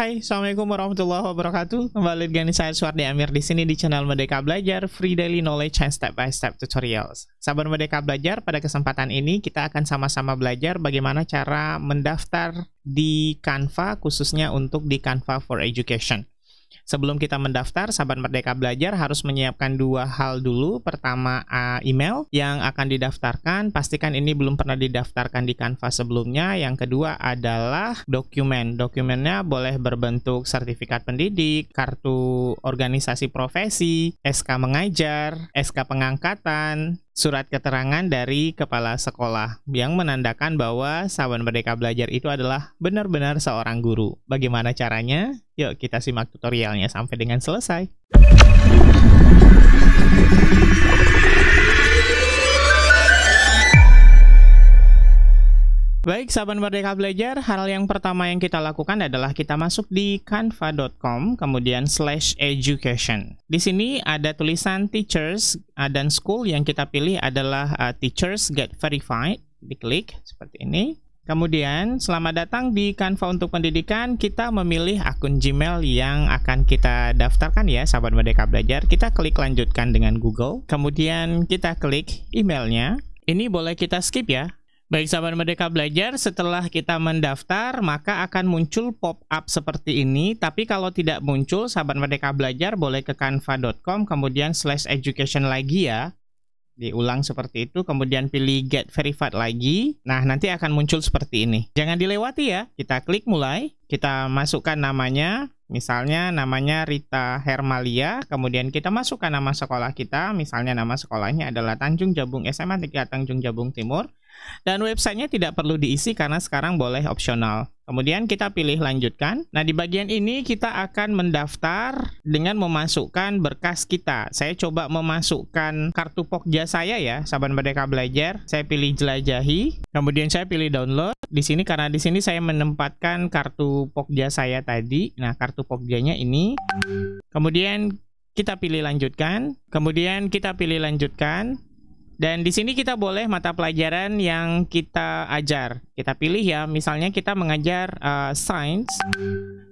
Hai, Assalamualaikum warahmatullahi wabarakatuh. Kembali dengan saya Suardi Amir di sini di channel Merdeka Belajar, Free Daily Knowledge and Step by Step Tutorials. Sabar Merdeka Belajar, pada kesempatan ini kita akan sama-sama belajar bagaimana cara mendaftar di Canva, khususnya untuk di Canva for Education. Sebelum kita mendaftar, sahabat Merdeka Belajar harus menyiapkan dua hal dulu. Pertama, eh, email yang akan didaftarkan. Pastikan ini belum pernah didaftarkan di Canva sebelumnya. Yang kedua adalah dokumen. Dokumennya boleh berbentuk sertifikat pendidik, kartu organisasi profesi, SK mengajar, SK pengangkatan, surat keterangan dari kepala sekolah yang menandakan bahwa Sawan Merdeka Belajar itu adalah benar-benar seorang guru. Bagaimana caranya? Yuk kita simak tutorialnya sampai dengan selesai. baik, sahabat Merdeka Belajar, hal yang pertama yang kita lakukan adalah kita masuk di canva.com, kemudian slash education. Di sini ada tulisan teachers uh, dan school yang kita pilih adalah uh, teachers get verified. Diklik seperti ini. Kemudian, selamat datang di Canva untuk pendidikan. Kita memilih akun Gmail yang akan kita daftarkan ya, sahabat Merdeka Belajar. Kita klik lanjutkan dengan Google. Kemudian kita klik emailnya. Ini boleh kita skip ya, Baik sahabat Merdeka Belajar, setelah kita mendaftar maka akan muncul pop-up seperti ini. Tapi kalau tidak muncul, sahabat Merdeka Belajar boleh ke kanva.com kemudian slash education lagi ya. Diulang seperti itu, kemudian pilih get verified lagi. Nah, nanti akan muncul seperti ini. Jangan dilewati ya. Kita klik mulai, kita masukkan namanya. Misalnya namanya Rita Hermalia, kemudian kita masukkan nama sekolah kita. Misalnya nama sekolahnya adalah Tanjung Jabung SMA 3 Tanjung Jabung Timur dan websitenya tidak perlu diisi karena sekarang boleh opsional. Kemudian kita pilih lanjutkan. Nah, di bagian ini kita akan mendaftar dengan memasukkan berkas kita. Saya coba memasukkan kartu pokja saya ya, Saban Merdeka Belajar. Saya pilih jelajahi, kemudian saya pilih download. Di sini karena di sini saya menempatkan kartu pokja saya tadi. Nah, kartu pokjanya ini. Kemudian kita pilih lanjutkan, kemudian kita pilih lanjutkan, dan di sini kita boleh mata pelajaran yang kita ajar. Kita pilih ya, misalnya kita mengajar uh, sains.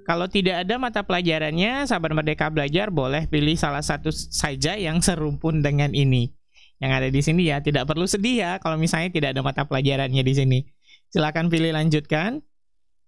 Kalau tidak ada mata pelajarannya, sahabat merdeka belajar boleh pilih salah satu saja yang serumpun dengan ini. Yang ada di sini ya, tidak perlu sedih ya kalau misalnya tidak ada mata pelajarannya di sini. Silahkan pilih lanjutkan.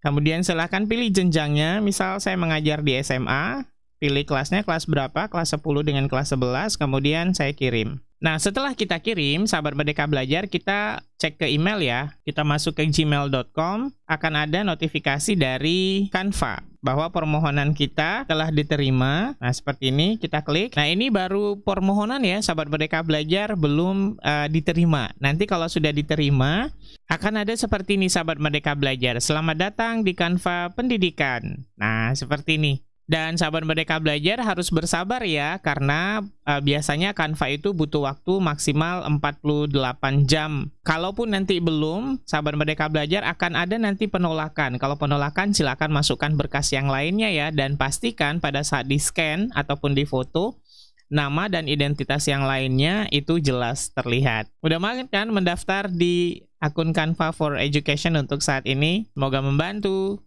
Kemudian silahkan pilih jenjangnya. Misal saya mengajar di SMA, pilih kelasnya kelas berapa, kelas 10 dengan kelas 11, kemudian saya kirim. Nah, setelah kita kirim, sahabat Merdeka Belajar, kita cek ke email ya. Kita masuk ke gmail.com, akan ada notifikasi dari Canva bahwa permohonan kita telah diterima. Nah, seperti ini kita klik. Nah, ini baru permohonan ya, sahabat Merdeka Belajar belum uh, diterima. Nanti kalau sudah diterima, akan ada seperti ini sahabat Merdeka Belajar. Selamat datang di Canva Pendidikan. Nah, seperti ini. Dan sahabat Merdeka Belajar harus bersabar ya karena uh, biasanya Canva itu butuh waktu maksimal 48 jam. Kalaupun nanti belum, sahabat Merdeka Belajar akan ada nanti penolakan. Kalau penolakan silakan masukkan berkas yang lainnya ya dan pastikan pada saat di-scan ataupun di foto nama dan identitas yang lainnya itu jelas terlihat. Udah banget kan mendaftar di akun Canva for Education untuk saat ini? Semoga membantu.